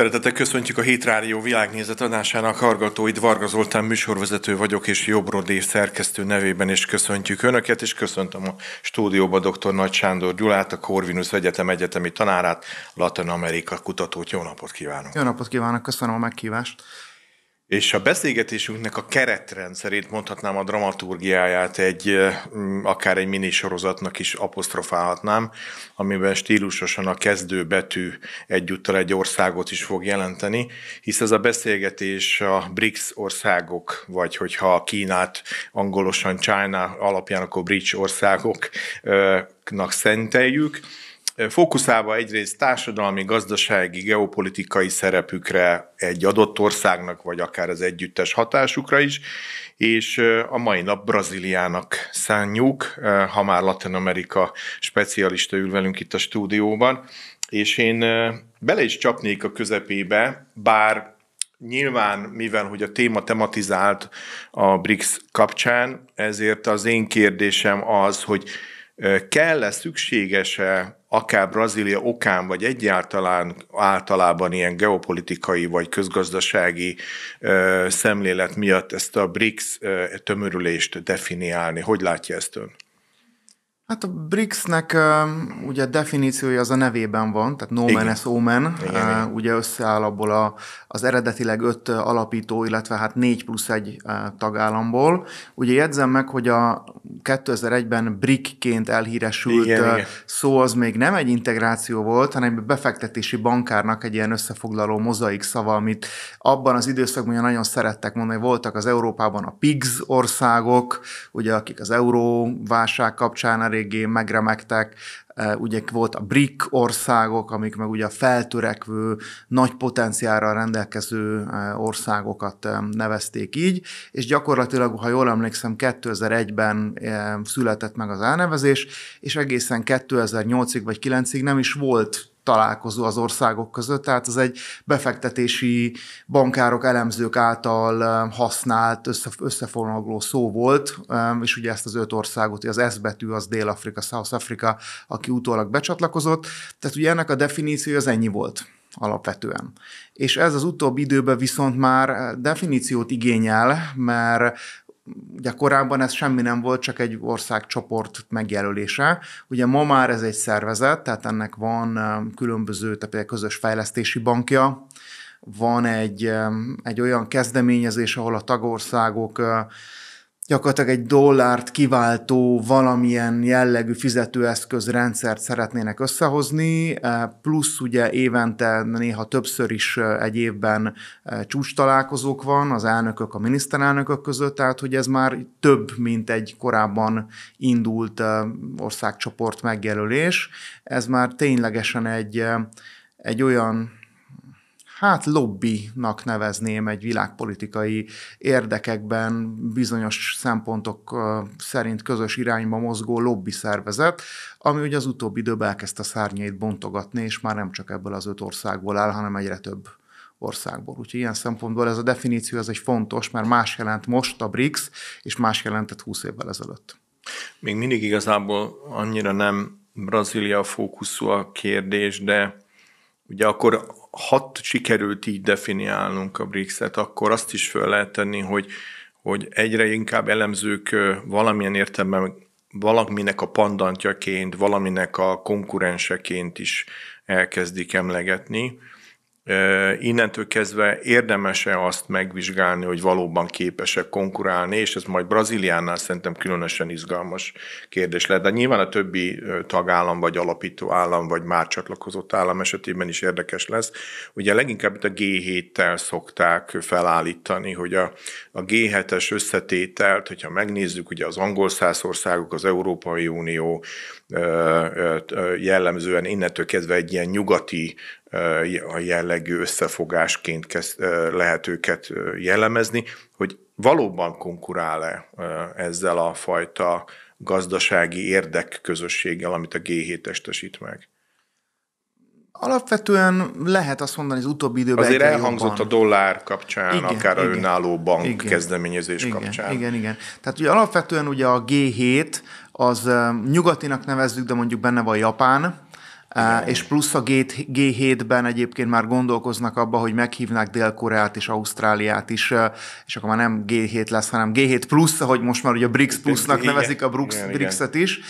Szeretettel köszöntjük a Hétrádió világnézet adásának hallgatóit. Varga Zoltán műsorvezető vagyok, és Jobrodé szerkesztő nevében is köszöntjük Önöket, és köszöntöm a stúdióba dr. Nagy Sándor Gyulát, a Corvinus Egyetem egyetemi tanárát, Latin Amerika kutatót. Jó napot kívánok! Jó napot kívánok, köszönöm a meghívást! és a beszélgetésünknek a keretrendszerét, mondhatnám a dramaturgiáját egy, akár egy sorozatnak is apostrofálhatnám, amiben stílusosan a kezdőbetű egyúttal egy országot is fog jelenteni, hisz ez a beszélgetés a BRICS országok, vagy hogyha Kínát angolosan China alapján, akkor BRICS országoknak szenteljük, fókuszálva egyrészt társadalmi, gazdasági, geopolitikai szerepükre egy adott országnak, vagy akár az együttes hatásukra is, és a mai nap Brazíliának szánjuk, ha már Latin Amerika specialista ül velünk itt a stúdióban, és én bele is csapnék a közepébe, bár Nyilván, mivel hogy a téma tematizált a BRICS kapcsán, ezért az én kérdésem az, hogy kell-e, szükséges-e akár Brazília okán, vagy egyáltalán általában ilyen geopolitikai vagy közgazdasági ö, szemlélet miatt ezt a BRICS ö, tömörülést definiálni? Hogy látja ezt ön? Hát a BRICS-nek uh, ugye a definíciója az a nevében van, tehát no man is omen, uh, ugye összeáll abból a, az eredetileg öt alapító, illetve hát négy plusz egy uh, tagállamból. Ugye jegyzem meg, hogy a 2001-ben BRIC-ként elhíresült igen, uh, igen. szó az még nem egy integráció volt, hanem egy befektetési bankárnak egy ilyen összefoglaló mozaik szava, amit abban az időszakban ugye nagyon szerettek mondani, voltak az Európában a PIGS országok, ugye akik az euró válság kapcsán eléggé megremegtek, ugye volt a BRIC országok, amik meg ugye a feltörekvő, nagy potenciálra rendelkező országokat nevezték így, és gyakorlatilag, ha jól emlékszem, 2001-ben született meg az elnevezés, és egészen 2008-ig vagy 9 ig nem is volt találkozó az országok között, tehát ez egy befektetési bankárok, elemzők által um, használt, össze, összefonagló szó volt, um, és ugye ezt az öt országot, az S betű, az Dél-Afrika, South Africa, aki utólag becsatlakozott, tehát ugye ennek a definíciója az ennyi volt alapvetően. És ez az utóbbi időben viszont már definíciót igényel, mert ugye korábban ez semmi nem volt, csak egy országcsoport megjelölése. Ugye ma már ez egy szervezet, tehát ennek van különböző, tehát például közös fejlesztési bankja, van egy, egy olyan kezdeményezés, ahol a tagországok gyakorlatilag egy dollárt kiváltó valamilyen jellegű fizetőeszközrendszert szeretnének összehozni, eh, plusz ugye évente néha többször is eh, egy évben eh, csúcs találkozók van az elnökök, a miniszterelnökök között, tehát hogy ez már több, mint egy korábban indult országcsoport megjelölés. Ez már ténylegesen egy, egy olyan hát lobbynak nevezném egy világpolitikai érdekekben bizonyos szempontok szerint közös irányba mozgó lobby szervezet, ami ugye az utóbbi időben elkezdte szárnyait bontogatni, és már nem csak ebből az öt országból áll, hanem egyre több országból. Úgyhogy ilyen szempontból ez a definíció az egy fontos, mert más jelent most a BRICS, és más jelentett 20 évvel ezelőtt. Még mindig igazából annyira nem Brazília fókuszú a kérdés, de ugye akkor ha sikerült így definiálnunk a BRICS-et, akkor azt is föl lehet tenni, hogy, hogy egyre inkább elemzők valamilyen értelemben valaminek a pandantjaként, valaminek a konkurenseként is elkezdik emlegetni innentől kezdve érdemese azt megvizsgálni, hogy valóban képesek konkurálni, és ez majd Brazíliánál szerintem különösen izgalmas kérdés lehet. De nyilván a többi tagállam, vagy alapító állam, vagy már csatlakozott állam esetében is érdekes lesz. Ugye leginkább itt a G7-tel szokták felállítani, hogy a, a G7-es összetételt, hogyha megnézzük, ugye az angol százországok, az Európai Unió, jellemzően innentől kezdve egy ilyen nyugati a jellegű összefogásként lehet őket jellemezni, hogy valóban konkurál-e ezzel a fajta gazdasági érdekközösséggel, amit a G7 testesít meg? Alapvetően lehet azt mondani, az utóbbi időben Azért elhangzott jobban. a dollár kapcsán, igen, akár igen, a önálló bank igen, kezdeményezés igen, kapcsán. Igen, igen. Tehát ugye alapvetően ugye a G7 az nyugatinak nevezzük, de mondjuk benne van Japán, igen. és plusz a G7-ben egyébként már gondolkoznak abba, hogy meghívnák Dél-Koreát és Ausztráliát is, és akkor már nem G7 lesz, hanem G7 plusz, ahogy most már ugye a BRICS plusznak nevezik a BRICS-et is.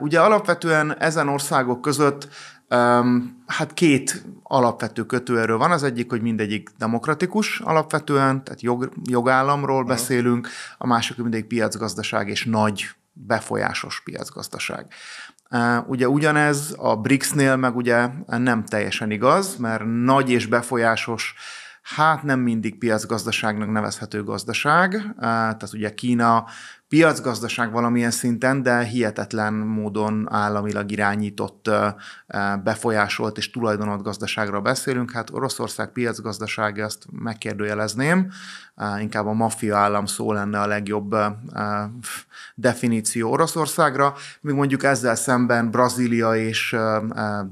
Ugye alapvetően ezen országok között Um, hát két alapvető kötőerő van, az egyik, hogy mindegyik demokratikus alapvetően, tehát jog, jogállamról Aha. Mhm. beszélünk, a másik, hogy mindegyik piacgazdaság és nagy befolyásos piacgazdaság. Uh, ugye ugyanez a BRICS-nél meg ugye nem teljesen igaz, mert nagy és befolyásos hát nem mindig piacgazdaságnak nevezhető gazdaság, tehát ugye Kína piacgazdaság valamilyen szinten, de hihetetlen módon államilag irányított, befolyásolt és tulajdonolt gazdaságra beszélünk. Hát Oroszország piacgazdasága, ezt megkérdőjelezném, inkább a maffia állam szó lenne a legjobb definíció Oroszországra, míg mondjuk ezzel szemben Brazília és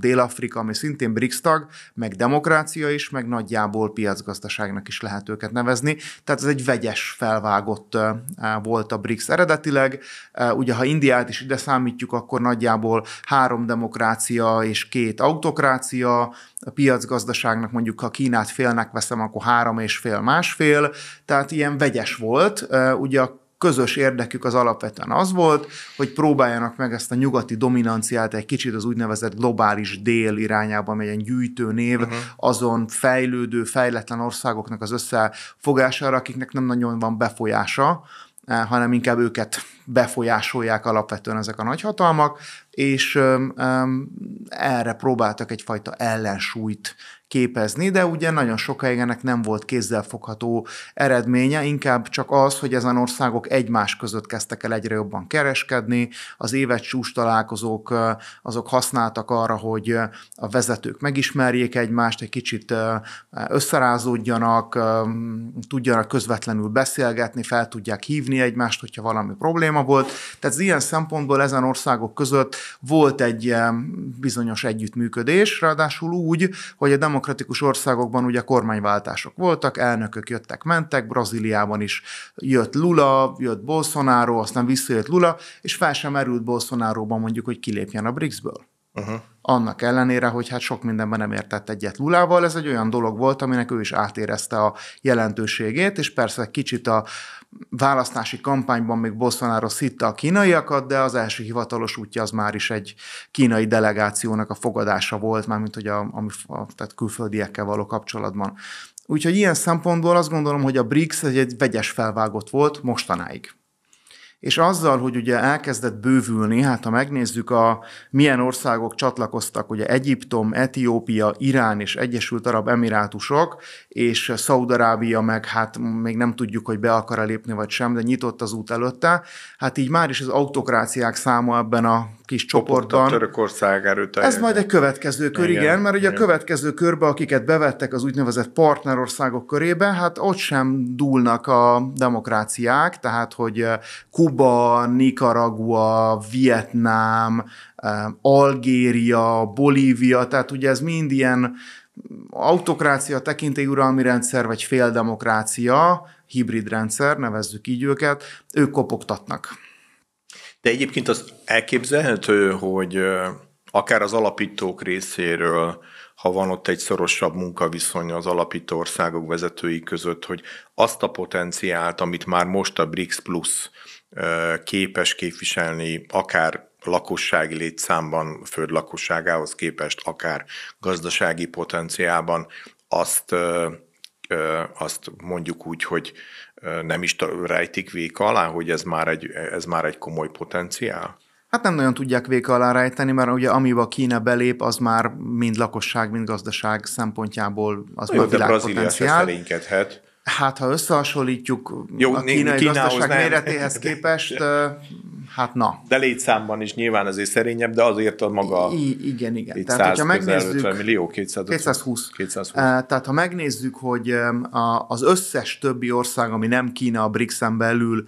Dél-Afrika, ami szintén BRICS tag, meg demokrácia is, meg nagyjából piacgazdaságnak is lehet őket nevezni. Tehát ez egy vegyes felvágott volt a BRICS eredetileg. Ugye, ha Indiát is ide számítjuk, akkor nagyjából három demokrácia és két autokrácia, a piacgazdaságnak mondjuk, ha Kínát félnek veszem, akkor három és fél, másfél, tehát ilyen vegyes volt, ugye a közös érdekük az alapvetően az volt, hogy próbáljanak meg ezt a nyugati dominanciát egy kicsit az úgynevezett globális dél irányába, egy gyűjtő név, uh-huh. azon fejlődő, fejletlen országoknak az összefogására, akiknek nem nagyon van befolyása, eh, hanem inkább őket befolyásolják alapvetően ezek a nagyhatalmak, és erre próbáltak egyfajta ellensúlyt képezni, de ugye nagyon sokáig ennek nem volt kézzelfogható eredménye, inkább csak az, hogy ezen országok egymás között kezdtek el egyre jobban kereskedni, az évet csúcs találkozók azok használtak arra, hogy a vezetők megismerjék egymást, egy kicsit összerázódjanak, tudjanak közvetlenül beszélgetni, fel tudják hívni egymást, hogyha valami probléma probléma volt. Tehát ilyen szempontból ezen országok között volt egy eh, bizonyos együttműködés, ráadásul úgy, hogy a demokratikus országokban ugye kormányváltások voltak, elnökök jöttek, mentek, Brazíliában is jött Lula, jött Bolsonaro, aztán visszajött Lula, és fel sem erült Bolsonaroban mondjuk, hogy kilépjen a BRICS-ből. Uh-huh. Annak ellenére, hogy hát sok mindenben nem értett egyet Lulával, ez egy olyan dolog volt, aminek ő is átérezte a jelentőségét, és persze kicsit a választási kampányban még Bolsonaro szitta a kínaiakat, de az első hivatalos útja az már is egy kínai delegációnak a fogadása volt, mármint hogy a, a, a tehát külföldiekkel való kapcsolatban. Úgyhogy ilyen szempontból azt gondolom, hogy a BRICS egy, egy vegyes felvágott volt mostanáig és azzal, hogy ugye elkezdett bővülni, hát ha megnézzük a milyen országok csatlakoztak, ugye Egyiptom, Etiópia, Irán és Egyesült Arab Emirátusok, és Szaudarábia meg hát még nem tudjuk, hogy be akar -e lépni vagy sem, de nyitott az út előtte, hát így már is az autokráciák száma ebben a kis csoportban. Törökország erőteljesen. Ez majd egy következő kör, igen, igen mert ugye igen. a következő körbe, akiket bevettek az úgynevezett partnerországok körébe, hát ott sem dúlnak a demokráciák, tehát hogy eh, Kuba, Nicaragua, Vietnám, eh, Algéria, Bolívia, tehát ugye ez mind ilyen autokrácia, tekintélyuralmi rendszer, vagy féldemokrácia, hibrid rendszer, nevezzük így őket, ők kopogtatnak. De egyébként az elképzelhető, hogy akár az alapítók részéről, ha van ott egy szorosabb munkaviszony az alapító országok vezetői között, hogy azt a potenciált, amit már most a BRICS Plus képes képviselni, akár lakossági létszámban, föld lakosságához képest, akár gazdasági potenciában, azt azt mondjuk úgy, hogy nem is rejtik véka alá, hogy ez már egy, ez már egy komoly potenciál? Hát nem nagyon tudják véka alá rejteni, mert ugye amiba Kína belép, az már mind lakosság, mind gazdaság szempontjából az Jó, már de Brazília potenciál. Hát, ha összehasonlítjuk Jó, a kínai Kínához gazdaság nem. méretéhez képest, hát na. De létszámban is nyilván azért szerényebb, de azért a maga I- igen, igen. Tehát, hogyha megnézzük, millió, 250, 220. 220. Tehát, ha megnézzük, hogy az összes többi ország, ami nem Kína a BRICS-en belül,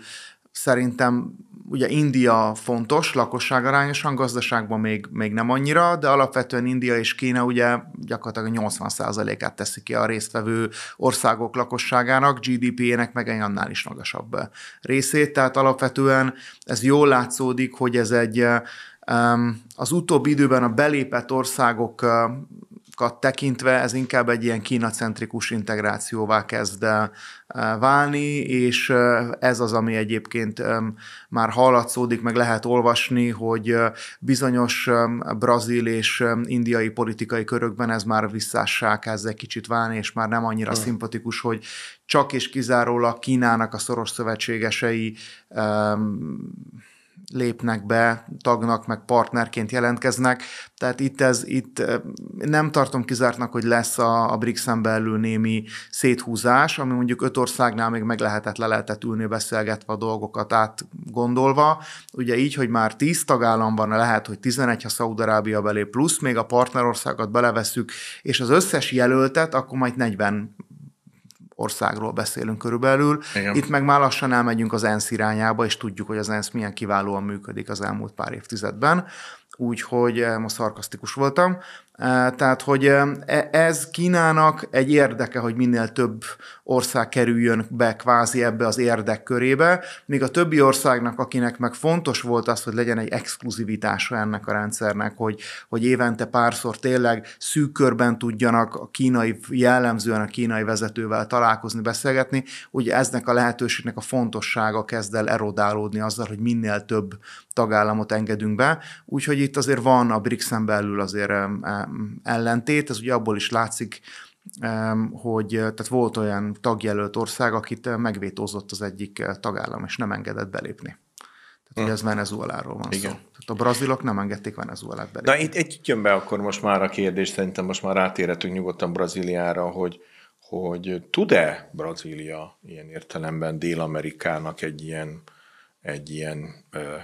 szerintem ugye India fontos lakosság arányosan, gazdaságban még, még nem annyira, de alapvetően India és Kína ugye gyakorlatilag 80%-át teszi ki a résztvevő országok lakosságának, GDP-ének meg egy annál is magasabb részét, tehát alapvetően ez jól látszódik, hogy ez egy az utóbbi időben a belépett országok kat tekintve ez inkább egy ilyen kínacentrikus integrációvá kezd eh, válni, és eh, ez az, ami egyébként eh, már hallatszódik, meg lehet olvasni, hogy bizonyos brazil és indiai politikai körökben ez már visszássá kezd egy kicsit válni, és már nem annyira hmm. szimpatikus, hogy csak és kizárólag Kínának a szoros szövetségesei lépnek be, tagnak, meg partnerként jelentkeznek. Tehát itt ez, itt nem tartom kizártnak, hogy lesz a, a BRICS-en belül némi széthúzás, ami mondjuk öt országnál még meg lehetett, le lehetett ülni beszélgetve a dolgokat át gondolva. Ugye így, hogy már tíz tagállam van, lehet, hogy 11, ha Szaudarábia belé, plusz még a partnerországot beleveszük, és az összes jelöltet, akkor majd 40 országról beszélünk körülbelül. Igen. Itt meg már lassan elmegyünk az ENSZ irányába, és tudjuk, hogy az ENSZ milyen kiválóan működik az elmúlt pár évtizedben. Úgyhogy eh, most szarkasztikus voltam. Eh, tehát, hogy eh, e-, ez Kínának egy érdeke, hogy minél több ország kerüljön be kvázi ebbe az érdekkörébe, míg a többi országnak, akinek meg fontos volt az, hogy legyen egy exkluzivitása ennek a rendszernek, hogy, hogy évente párszor tényleg szűk körben tudjanak a kínai, jellemzően a kínai vezetővel találkozni, beszélgetni, ugye eznek a lehetőségnek a fontossága kezd el erodálódni azzal, hogy minél több tagállamot engedünk be, úgyhogy itt azért van a BRICS-en belül azért ellentét, ez ugye abból is látszik, hogy tehát volt olyan tagjelölt ország, akit megvétózott az egyik tagállam, és nem engedett belépni. Tehát ugye ez hm. Venezueláról van Igen. szó. Tehát a brazilok nem engedték Venezuelát belépni. Na itt, itt jön be akkor most már a kérdés, szerintem most már rátérhetünk nyugodtan Brazíliára, hogy, hogy tud-e Brazília ilyen értelemben Dél-Amerikának egy ilyen, egy ilyen ö,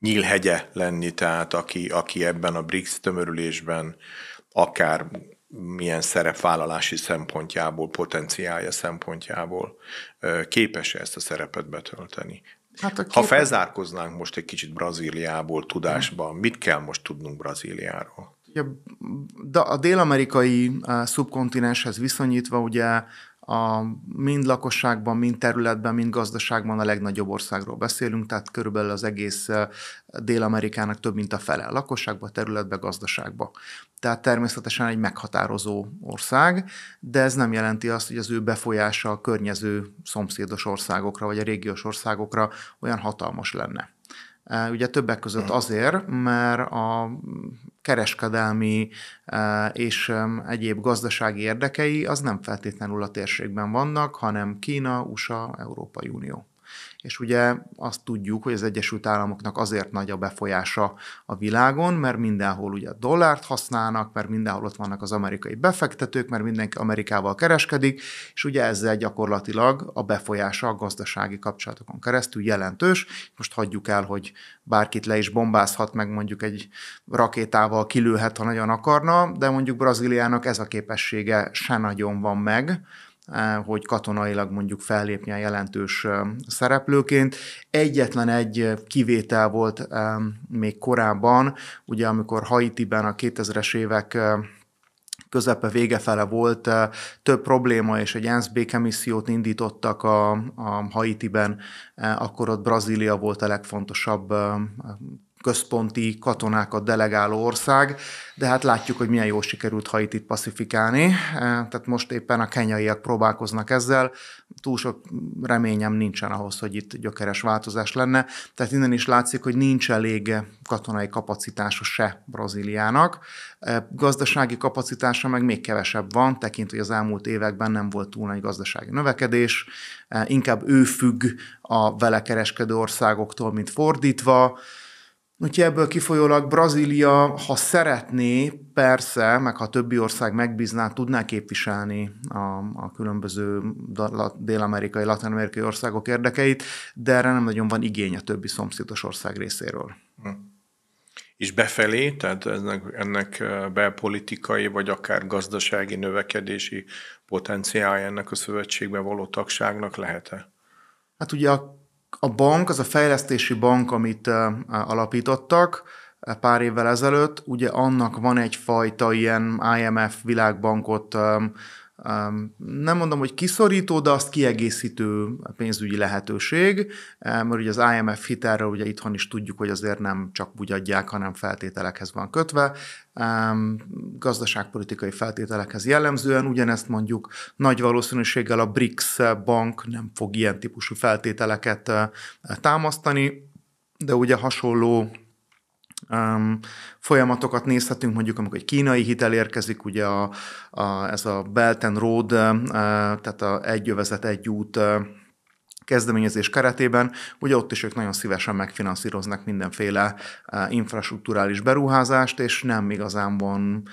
nyílhegye lenni, tehát aki, aki ebben a BRICS tömörülésben akár milyen szerepvállalási szempontjából, potenciálja szempontjából képes-e ezt a szerepet betölteni. Hát képe... Ha felzárkoznánk most egy kicsit Brazíliából tudásban, mm. mit kell most tudnunk Brazíliáról? A dél-amerikai szubkontinenshez viszonyítva ugye a mind lakosságban, mind területben, mind gazdaságban a legnagyobb országról beszélünk, tehát körülbelül az egész Dél-Amerikának több mint a fele, lakosságban, területben, gazdaságban. Tehát természetesen egy meghatározó ország, de ez nem jelenti azt, hogy az ő befolyása a környező szomszédos országokra, vagy a régiós országokra olyan hatalmas lenne. Ugye többek között azért, mert a kereskedelmi és egyéb gazdasági érdekei az nem feltétlenül a térségben vannak, hanem Kína, USA, Európai Unió és ugye azt tudjuk, hogy az Egyesült Államoknak azért nagy a befolyása a világon, mert mindenhol ugye dollárt használnak, mert mindenhol ott vannak az amerikai befektetők, mert mindenki Amerikával kereskedik, és ugye ezzel gyakorlatilag a befolyása a gazdasági kapcsolatokon keresztül jelentős. Most hagyjuk el, hogy bárkit le is bombázhat, meg mondjuk egy rakétával kilőhet, ha nagyon akarna, de mondjuk Brazíliának ez a képessége se nagyon van meg, Eh, hogy katonailag mondjuk a jelentős eh, szereplőként. Egyetlen egy eh, kivétel volt még korábban, ugye amikor Haitiben a 2000-es évek közepe vége fele volt, több probléma és egy ENSZ békemissziót indítottak a, a Haitiben, akkor ott Brazília volt a legfontosabb központi katonákat delegáló ország, de hát látjuk, hogy milyen jól sikerült Haitit pacifikálni, e, tehát most éppen a kenyaiak próbálkoznak ezzel, túl sok reményem nincsen ahhoz, hogy itt gyökeres változás lenne, tehát innen is látszik, hogy nincs elég katonai kapacitása se Brazíliának, e, gazdasági kapacitása meg még kevesebb van, tekint, hogy az elmúlt években nem volt túl nagy gazdasági növekedés, e, inkább ő függ a vele kereskedő országoktól, mint fordítva, Úgyhogy ebből kifolyólag Brazília, ha szeretné, persze, meg ha többi ország megbízná, tudná képviselni a, a különböző dél-amerikai, latin-amerikai országok érdekeit, de erre nem nagyon van igény a többi szomszédos ország részéről. Hm. És befelé, tehát ennek, ennek eh, belpolitikai, vagy akár gazdasági növekedési potenciálja ennek a szövetségben való tagságnak lehet-e? Hát ugye a a bank, az a fejlesztési bank, amit alapítottak pár évvel ezelőtt, ugye annak van egyfajta ilyen IMF világbankot nem mondom, hogy kiszorító, de azt kiegészítő pénzügyi lehetőség, eh, mert ugye az IMF hitelről ugye itthon is tudjuk, hogy azért nem csak úgy adják, hanem feltételekhez van kötve, gazdaságpolitikai feltételekhez jellemzően, ugyanezt mondjuk nagy valószínűséggel a BRICS bank nem fog ilyen típusú feltételeket eh, támasztani, de ugye hasonló um, folyamatokat nézhetünk, mondjuk amikor egy kínai hitel érkezik, ugye a, a, ez a Belt and Road, uh, tehát a egy övezet, egy út uh, kezdeményezés keretében, ugye ott is ők nagyon szívesen megfinanszíroznak mindenféle infrastruktúrális beruházást, és nem igazán van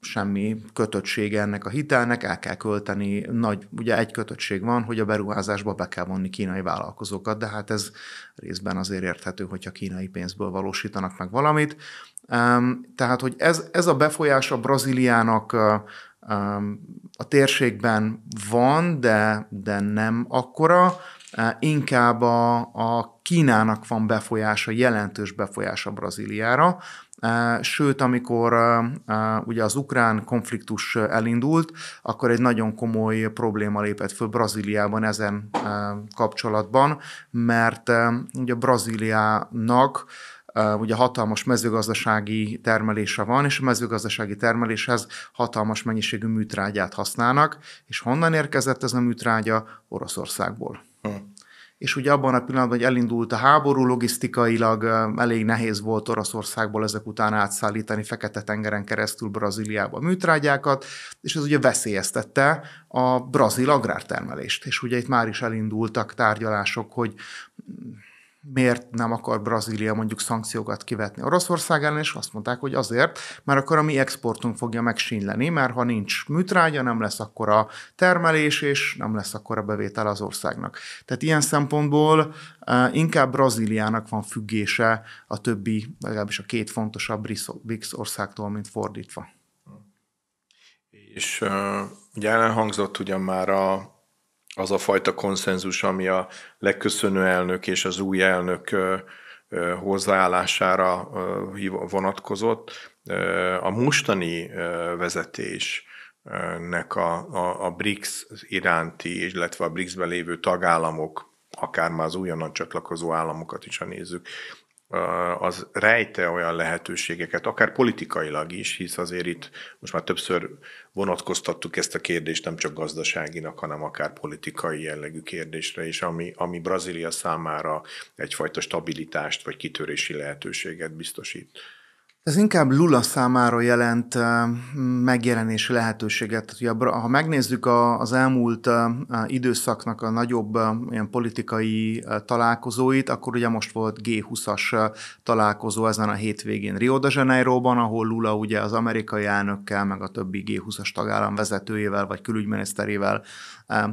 semmi kötöttsége ennek a hitelnek, el kell költeni, nagy, ugye egy kötöttség van, hogy a beruházásba be kell vonni kínai vállalkozókat, de hát ez részben azért érthető, hogyha kínai pénzből valósítanak meg valamit. Tehát, hogy ez, ez a befolyás a Brazíliának a térségben van, de, de nem akkora, inkább a, a Kínának van befolyása, jelentős befolyása Brazíliára, Sőt, amikor ugye az ukrán konfliktus elindult, akkor egy nagyon komoly probléma lépett föl Brazíliában ezen kapcsolatban, mert ugye Brazíliának ugye hatalmas mezőgazdasági termelése van, és a mezőgazdasági termeléshez hatalmas mennyiségű műtrágyát használnak, és honnan érkezett ez a műtrágya? Oroszországból. Hmm és ugye abban a pillanatban, hogy elindult a háború, logisztikailag elég nehéz volt Oroszországból ezek után átszállítani Fekete-tengeren keresztül Brazíliába műtrágyákat, és ez ugye veszélyeztette a brazil agrártermelést. És ugye itt már is elindultak tárgyalások, hogy miért nem akar Brazília mondjuk szankciókat kivetni Oroszország ellen, és azt mondták, hogy azért, mert akkor a mi exportunk fogja megsínleni, mert ha nincs műtrágya, nem lesz akkor a termelés, és nem lesz akkor a bevétel az országnak. Tehát ilyen szempontból e, inkább Brazíliának van függése a többi, legalábbis a két fontosabb BRICS országtól, mint fordítva. És uh, ugye elhangzott ugyan már a, az a fajta konszenzus, ami a legköszönő elnök és az új elnök hozzáállására vonatkozott. A mostani vezetés nek a, a, a BRICS iránti, illetve a BRICS-ben lévő tagállamok, akár már az újonnan csatlakozó államokat is, ha nézzük, az rejte olyan lehetőségeket, akár politikailag is, hisz azért itt most már többször vonatkoztattuk ezt a kérdést nem csak gazdaságinak, hanem akár politikai jellegű kérdésre is, ami, ami Brazília számára egyfajta stabilitást vagy kitörési lehetőséget biztosít. Ez inkább Lula számára jelent megjelenési lehetőséget. Ugye, ha megnézzük az elmúlt időszaknak a nagyobb ilyen politikai találkozóit, akkor ugye most volt G20-as találkozó ezen a hétvégén Rio de Janeiroban, ahol Lula ugye az amerikai elnökkel, meg a többi G20-as tagállam vezetőjével vagy külügyminiszterével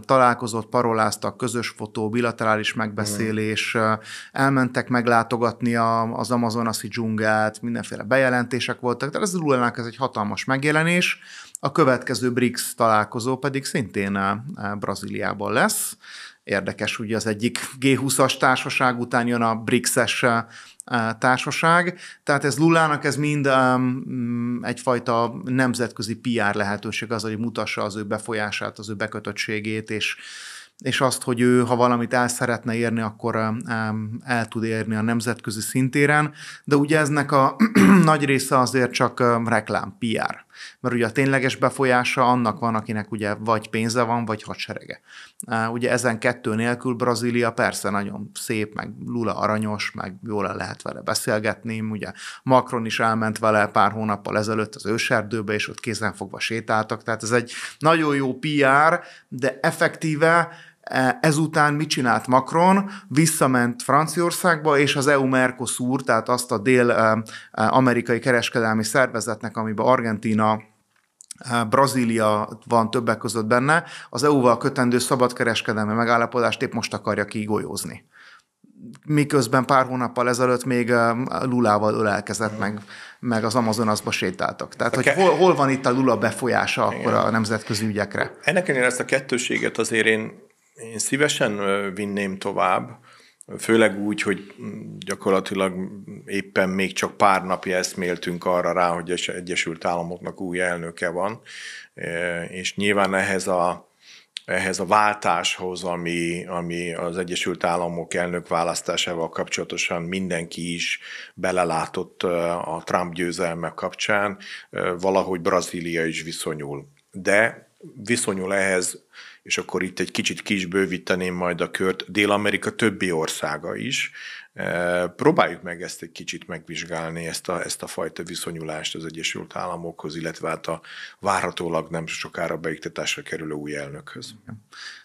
találkozott, paroláztak, közös fotó, bilaterális megbeszélés, mm. elmentek meglátogatni a, az amazonasi dzsungelt, mindenféle bejelentések voltak, tehát ez Lulának ez egy hatalmas megjelenés, a következő BRICS találkozó pedig szintén Brazíliában lesz, Érdekes, ugye az egyik G20-as társaság után jön a BRICS-es társaság, tehát ez Lullának ez mind um, mm, egyfajta nemzetközi PR lehetőség az, hogy mutassa az ő befolyását, az ő bekötöttségét, és és azt, hogy ő, ha valamit el szeretne érni, akkor um, um, el tud érni a nemzetközi szintéren, de ugye eznek a nagy része azért csak um, reklám, PR mert ugye a tényleges befolyása annak van, akinek ugye vagy pénze van, vagy hadserege. Ugye ezen kettő nélkül Brazília persze nagyon szép, meg Lula aranyos, meg jól lehet vele beszélgetni, ugye Macron is elment vele pár hónappal ezelőtt az őserdőbe, és ott kézenfogva sétáltak, tehát ez egy nagyon jó PR, de effektíve Ezután mit csinált Macron? Visszament Franciaországba, és az EU-Mercosur, tehát azt a dél-amerikai kereskedelmi szervezetnek, amiben Argentina Brazília van többek között benne, az EU-val kötendő szabadkereskedelmi megállapodást épp most akarja kigolyózni. Miközben pár hónappal ezelőtt még Lulával ölelkezett meg, meg az Amazonasba sétáltak. Tehát, hogy hol, hol van itt a Lula befolyása Igen. akkor a nemzetközi ügyekre? Ennek ellenére ezt a kettőséget azért én én szívesen vinném tovább, főleg úgy, hogy gyakorlatilag éppen még csak pár napja eszméltünk arra rá, hogy az Egyesült Államoknak új elnöke van, és nyilván ehhez a ehhez a váltáshoz, ami, ami az Egyesült Államok elnök választásával kapcsolatosan mindenki is belelátott a Trump győzelme kapcsán, valahogy Brazília is viszonyul. De viszonyul ehhez és akkor itt egy kicsit kis bővíteném majd a kört, Dél-Amerika többi országa is. E, próbáljuk meg ezt egy kicsit megvizsgálni, ezt a, ezt a fajta viszonyulást az Egyesült Államokhoz, illetve hát a várhatólag nem sokára beiktatásra kerülő új elnökhöz.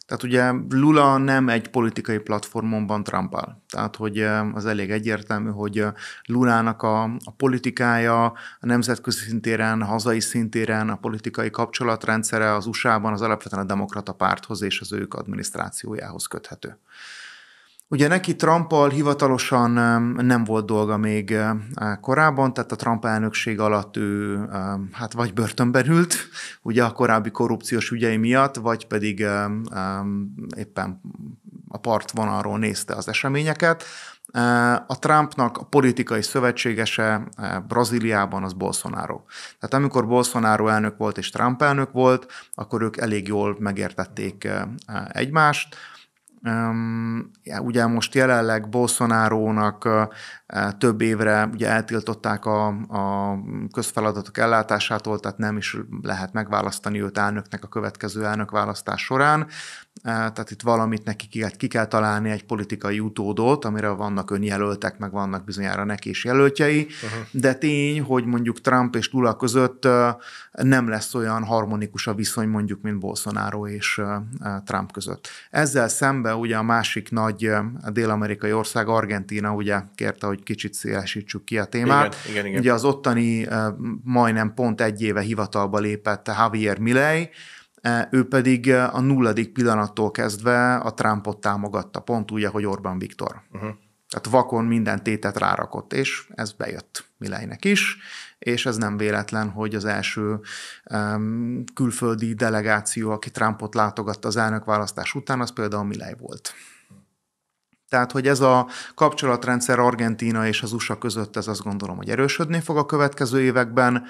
Tehát ugye Lula nem egy politikai platformon van Trumpál. Tehát, hogy az elég egyértelmű, hogy Lulának a, a politikája a nemzetközi szintéren, a hazai szintéren, a politikai kapcsolatrendszere az USA-ban az alapvetően a demokrata párthoz és az ők adminisztrációjához köthető. Ugye neki Trumpal hivatalosan nem volt dolga még korábban, tehát a Trump elnökség alatt ő hát vagy börtönben ült, ugye a korábbi korrupciós ügyei miatt, vagy pedig éppen a partvonalról nézte az eseményeket. A Trumpnak a politikai szövetségese Brazíliában az Bolsonaro. Tehát amikor Bolsonaro elnök volt és Trump elnök volt, akkor ők elég jól megértették egymást, Ugye most jelenleg bolsonaro több évre ugye eltiltották a, a közfeladatok ellátásától, tehát nem is lehet megválasztani őt elnöknek a következő elnök választás során tehát itt valamit neki ki kell, ki kell találni egy politikai utódot, amire vannak önjelöltek, meg vannak bizonyára neki is jelöltjei, Aha. de tény, hogy mondjuk Trump és Lula között nem lesz olyan harmonikus a viszony mondjuk, mint Bolsonaro és Trump között. Ezzel szemben ugye a másik nagy dél-amerikai ország, Argentina ugye kérte, hogy kicsit szélesítsük ki a témát. Igen, igen, igen. Ugye az ottani majdnem pont egy éve hivatalba lépett Javier Milei, E, ő pedig e, a nulladik pillanattól kezdve a Trumpot támogatta, pont úgy, ahogy Orbán Viktor. Uh-huh. Tehát vakon minden tétet rárakott, és ez bejött Milejnek is, és ez nem véletlen, hogy az első um, külföldi delegáció, aki Trumpot látogatta az elnökválasztás után, az például Milej volt. Tehát, hogy ez a kapcsolatrendszer Argentína és az USA között, ez azt gondolom, hogy erősödni fog a következő években,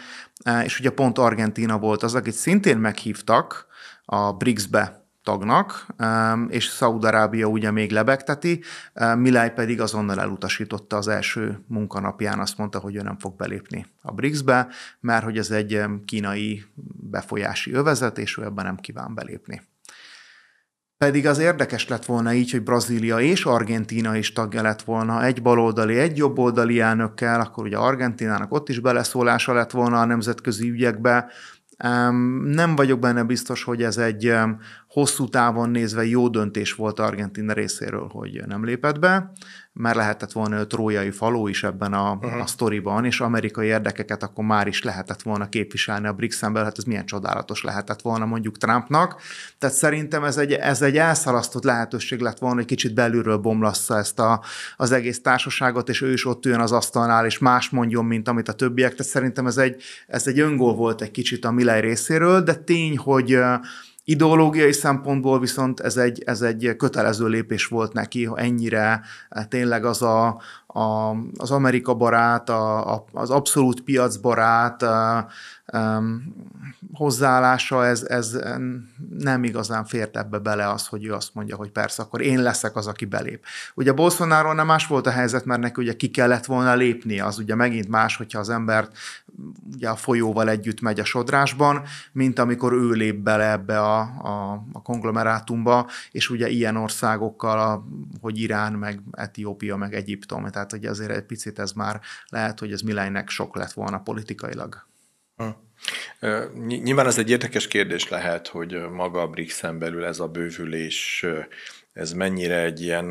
e, és ugye pont Argentína volt az, akit szintén meghívtak a BRICS-be tagnak, e, és Szaudarábia ugye még lebegteti, e, Milay pedig azonnal elutasította az első munkanapján, azt mondta, hogy ő nem fog belépni a BRICS-be, mert hogy ez egy kínai befolyási övezet, és ő ebben nem kíván belépni. Pedig az érdekes lett volna így, hogy Brazília és Argentína is tagja lett volna, egy baloldali, egy jobboldali elnökkel, akkor ugye Argentinának ott is beleszólása lett volna a nemzetközi ügyekbe. Nem vagyok benne biztos, hogy ez egy hosszú távon nézve jó döntés volt Argentina részéről, hogy nem lépett be, mert lehetett volna öt trójai faló is ebben a, uh-huh. a sztoriban, és amerikai érdekeket akkor már is lehetett volna képviselni a brics ember, hát ez milyen csodálatos lehetett volna mondjuk Trumpnak. Tehát szerintem ez egy, ez egy elszalasztott lehetőség lett volna, hogy kicsit belülről bomlassza ezt a, az egész társaságot, és ő is ott jön az asztalnál, és más mondjon, mint amit a többiek. Tehát szerintem ez egy, ez egy öngól volt egy kicsit a Milley részéről, de tény, hogy Ideológiai szempontból viszont ez egy, ez egy kötelező lépés volt neki, ha ennyire e, tényleg az a, a, az Amerika barát, a, a, az abszolút barát, a, e, um, hozzáállása, ez, ez nem igazán fért ebbe bele az, hogy ő azt mondja, hogy persze, akkor én leszek az, aki belép. Ugye Bolsonaro nem más volt a helyzet, mert neki ugye ki kellett volna lépni, az ugye megint más, hogyha az embert ugye a folyóval együtt megy a sodrásban, mint amikor ő lép bele ebbe a, a, a konglomerátumba, és ugye ilyen országokkal, a, hogy Irán, meg Etiópia, meg Egyiptom, tehát hogy azért egy picit ez már lehet, hogy ez Milánynek sok lett volna politikailag. Hm. Nyilván ez egy érdekes kérdés lehet, hogy maga a brics belül ez a bővülés, ez mennyire egy ilyen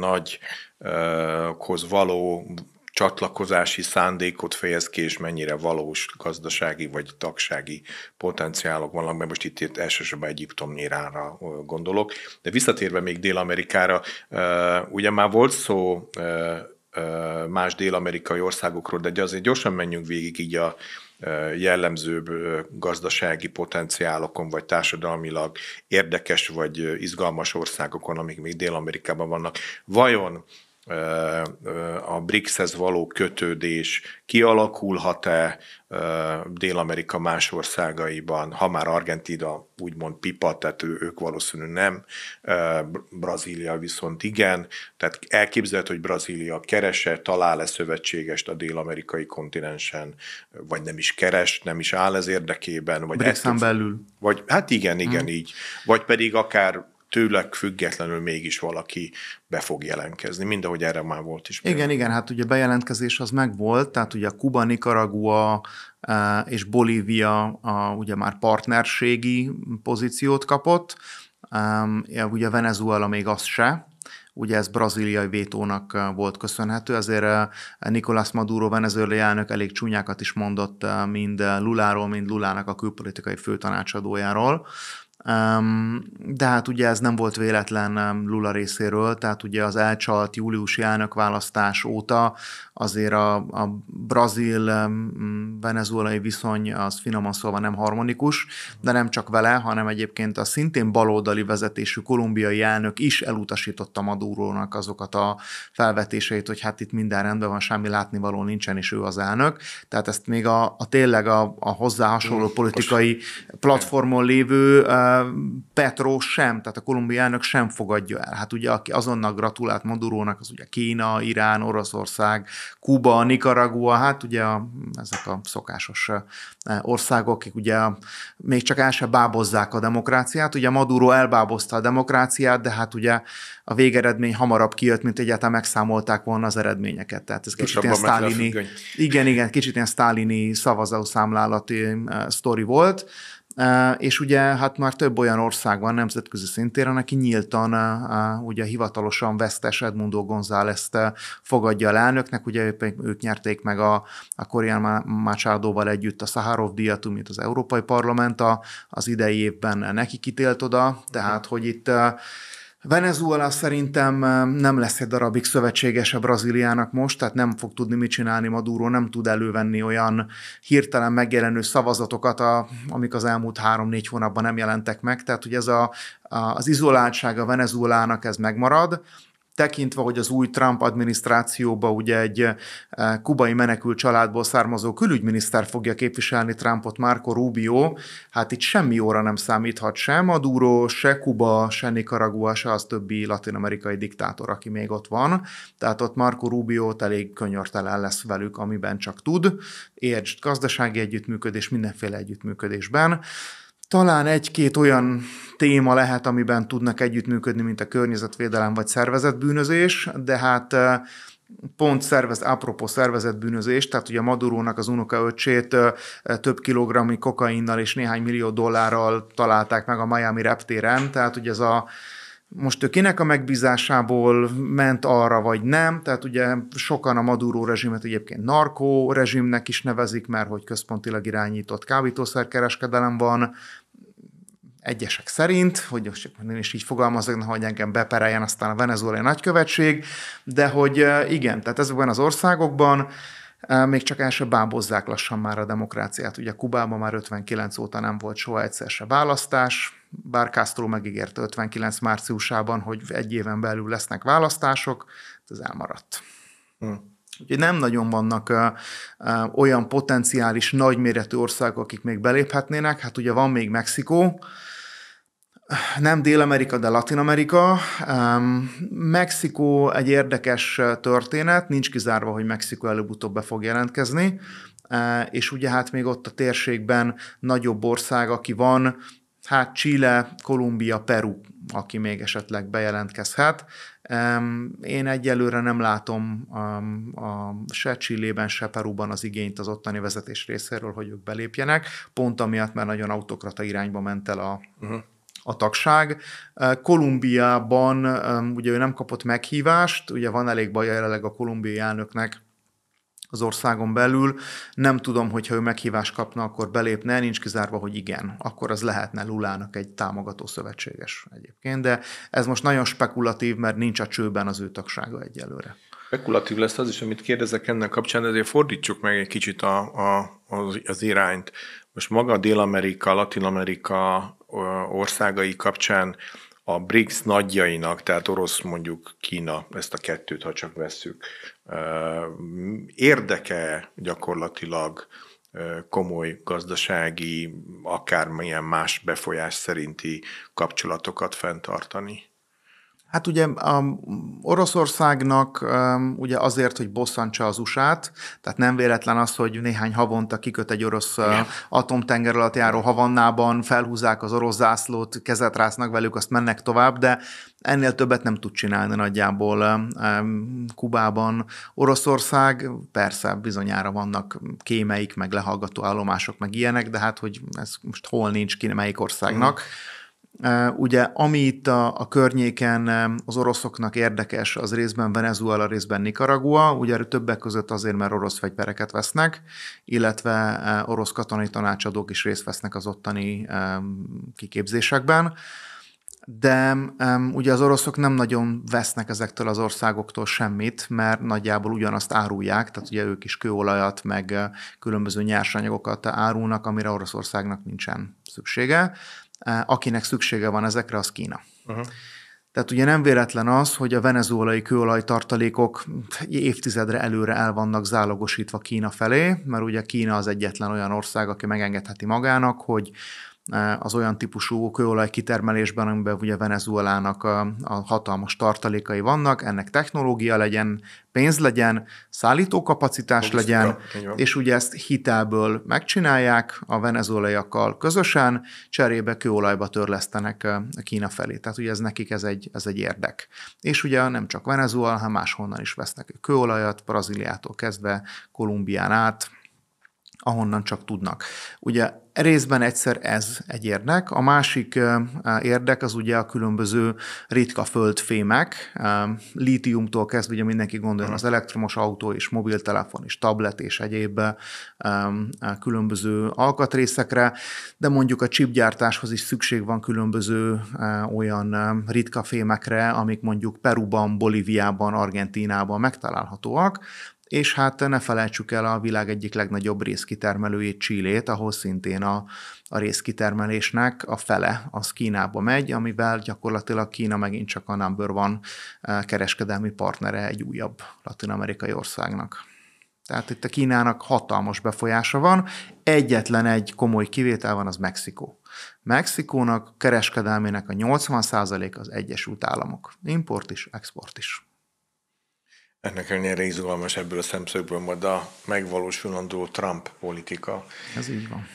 nagyhoz való csatlakozási szándékot fejez ki, és mennyire valós gazdasági vagy tagsági potenciálok vannak, mert most itt, itt elsősorban Egyiptom nyírára gondolok. De visszatérve még Dél-Amerikára, ugye már volt szó más dél-amerikai országokról, de azért gyorsan menjünk végig így a, jellemzőbb gazdasági potenciálokon, vagy társadalmilag érdekes, vagy izgalmas országokon, amik még Dél-Amerikában vannak, vajon a BRICS-hez való kötődés kialakulhat-e Dél-Amerika más országaiban, ha már Argentina úgymond pipa, tehát ők valószínű nem, Brazília viszont igen, tehát elképzelhető, hogy Brazília keres-e, talál-e szövetségest a dél-amerikai kontinensen, vagy nem is keres, nem is áll ez érdekében. Vagy brics belül. Vagy, hát igen, igen, hmm. így. Vagy pedig akár tőlek függetlenül mégis valaki be fog jelentkezni, mind ahogy erre már volt is. Például. Igen, igen, hát ugye bejelentkezés az megvolt, tehát ugye Kuba, Nicaragua e, és Bolívia a, ugye már partnerségi pozíciót kapott, e, ugye Venezuela még az se, ugye ez braziliai vétónak e, volt köszönhető, ezért Nicolás Maduro venezuelai elnök elég csúnyákat is mondott mind Luláról, mind Lulának a külpolitikai főtanácsadójáról. De hát ugye ez nem volt véletlen Lula részéről, tehát ugye az elcsalt júliusi elnökválasztás óta azért a, a brazil-venezuelai viszony az finoman szólva nem harmonikus, de nem csak vele, hanem egyébként a szintén baloldali vezetésű kolumbiai elnök is elutasította Madurónak azokat a felvetéseit, hogy hát itt minden rendben van, semmi látnivaló nincsen, és ő az elnök. Tehát ezt még a, a tényleg a, a hozzá hasonló politikai platformon lévő Petró sem, tehát a kolumbiának sem fogadja el. Hát ugye aki azonnal gratulált Madurónak, az ugye Kína, Irán, Oroszország, Kuba, Nicaragua, hát ugye a, ezek a szokásos eh, országok, akik ugye még csak el se bábozzák a demokráciát. Ugye Maduro elbábozta a demokráciát, de hát ugye a végeredmény hamarabb kijött, mint egyáltalán megszámolták volna az eredményeket. Tehát ez kicsit ilyen sztálini, igen, igen, kicsit ilyen sztálini szavazószámlálati eh, sztori volt, és ugye hát már több olyan ország van nemzetközi szintéren, aki nyíltan ugye hivatalosan vesztes Edmundo gonzález fogadja a elnöknek, ugye ők, nyerték meg a, a Korean Machado-val együtt a Szaharov díjat, mint az Európai Parlament az idei évben neki kitélt oda, tehát hogy itt Venezuela szerintem eh, nem lesz egy darabig szövetséges a Brazíliának most, tehát nem fog tudni mit csinálni Maduro, nem tud elővenni olyan hirtelen megjelenő szavazatokat, a, amik az elmúlt három-négy hónapban nem jelentek meg. Tehát, hogy ez a, a, az izoláltság a Venezuelának ez megmarad, tekintve, hogy az új Trump adminisztrációba ugye egy eh, kubai menekült családból származó külügyminiszter fogja képviselni Trumpot, Marco Rubio, hát itt semmi óra nem számíthat sem Maduro, se Kuba, se Nicaragua, se az többi latinamerikai diktátor, aki még ott van. Tehát ott Marco Rubio elég könyörtelen lesz velük, amiben csak tud. Értsd gazdasági együttműködés, mindenféle együttműködésben talán egy-két olyan téma lehet, amiben tudnak együttműködni, mint a környezetvédelem vagy szervezetbűnözés, de hát pont szervez, apropó szervezetbűnözés, tehát ugye Madurónak az öcsét több kilogrammi kokainnal és néhány millió dollárral találták meg a Miami reptéren, tehát ugye ez a most ő kinek a megbízásából ment arra, vagy nem, tehát ugye sokan a Maduro rezsimet egyébként narkó rezsimnek is nevezik, mert hogy központilag irányított kábítószerkereskedelem van, egyesek szerint, hogy most én is így fogalmazok, hogy engem bepereljen aztán a venezuelai nagykövetség, de hogy igen, tehát ezekben az országokban még csak el se bábozzák lassan már a demokráciát. Ugye Kubában már 59 óta nem volt soha egyszer se választás, bár Castro megígérte 59 márciusában, hogy egy éven belül lesznek választások, hát ez elmaradt. Hm. Úgyhogy nem nagyon vannak ö, ö, olyan potenciális nagyméretű országok, akik még beléphetnének. Hát ugye van még Mexikó, nem Dél-Amerika, de Latin-Amerika. Um, Mexikó egy érdekes történet, nincs kizárva, hogy Mexikó előbb-utóbb be fog jelentkezni, uh, és ugye hát még ott a térségben nagyobb ország, aki van, hát Chile, Kolumbia, Peru, aki még esetleg bejelentkezhet. Um, én egyelőre nem látom um, a, se Csillében, se Perúban az igényt az ottani vezetés részéről, hogy ők belépjenek, pont amiatt, mert nagyon autokrata irányba ment el a, uh-huh a tagság. Kolumbiában ugye ő nem kapott meghívást, ugye van elég baj jelenleg a kolumbiai elnöknek az országon belül. Nem tudom, hogyha ő meghívást kapna, akkor belépne, nincs kizárva, hogy igen. Akkor az lehetne Lulának egy támogató szövetséges egyébként, de ez most nagyon spekulatív, mert nincs a csőben az ő tagsága egyelőre. Spekulatív lesz az is, amit kérdezek ennek kapcsán, ezért fordítsuk meg egy kicsit a, a, az, az irányt. Most maga Dél-Amerika, Latin-Amerika, országai kapcsán a BRICS nagyjainak, tehát orosz mondjuk Kína, ezt a kettőt, ha csak vesszük, érdeke gyakorlatilag komoly gazdasági, akármilyen más befolyás szerinti kapcsolatokat fenntartani? Hát ugye a um, Oroszországnak um, ugye azért, hogy bosszantsa az USA-t, tehát nem véletlen az, hogy néhány havonta kiköt egy orosz uh, atomtenger alatt járó havannában, felhúzzák az orosz zászlót, kezet rásznak velük, azt mennek tovább, de ennél többet nem tud csinálni nagyjából um, Kubában. Oroszország, persze bizonyára vannak kémeik, meg lehallgató állomások, meg ilyenek, de hát hogy ez most hol nincs ki melyik országnak. Mm Ugye, ami itt a, a környéken az oroszoknak érdekes, az részben Venezuela, részben Nicaragua, ugye többek között azért, mert orosz fegyvereket vesznek, illetve orosz katonai tanácsadók is részt vesznek az ottani kiképzésekben de um, ugye az oroszok nem nagyon vesznek ezektől az országoktól semmit, mert nagyjából ugyanazt árulják, tehát ugye ők is kőolajat, meg különböző nyersanyagokat árulnak, amire Oroszországnak nincsen szüksége akinek szüksége van ezekre, az Kína. Uh-huh. Tehát ugye nem véletlen az, hogy a venezuelai kőolajtartalékok tartalékok évtizedre előre el vannak zálogosítva Kína felé, mert ugye Kína az egyetlen olyan ország, aki megengedheti magának, hogy E, az olyan típusú kőolaj kitermelésben, amiben ugye Venezuelának a, a hatalmas tartalékai vannak, ennek technológia legyen, pénz legyen, szállítókapacitás Logisztika, legyen, igen. és ugye ezt hitelből megcsinálják a venezuelaiakkal közösen, cserébe kőolajba törlesztenek a e, Kína felé. Tehát ugye ez nekik ez egy, ez egy érdek. És ugye nem csak Venezuela, hanem máshonnan is vesznek kőolajat, Brazíliától kezdve, Kolumbián át, ahonnan csak tudnak. Ugye Részben egyszer ez egy érdek. A másik érdek az ugye a különböző ritka földfémek, lítiumtól kezdve ugye mindenki gondolja az elektromos autó és mobiltelefon és tablet és egyéb különböző alkatrészekre, de mondjuk a csipgyártáshoz is szükség van különböző olyan ritka fémekre, amik mondjuk Peruban, Bolíviában, Argentínában megtalálhatóak, és hát ne felejtsük el a világ egyik legnagyobb részkitermelőjét, Csillét, ahol szintén a, a részkitermelésnek a fele az Kínába megy, amivel gyakorlatilag Kína megint csak a number van e, kereskedelmi partnere egy újabb latin-amerikai országnak. Tehát itt a Kínának hatalmas befolyása van, egyetlen egy komoly kivétel van, az Mexikó. Mexikónak kereskedelmének a 80% az Egyesült Államok. Import is, export is ennek ennyire izgalmas ebből a szemszögből majd a megvalósulandó Trump politika. Ez így van.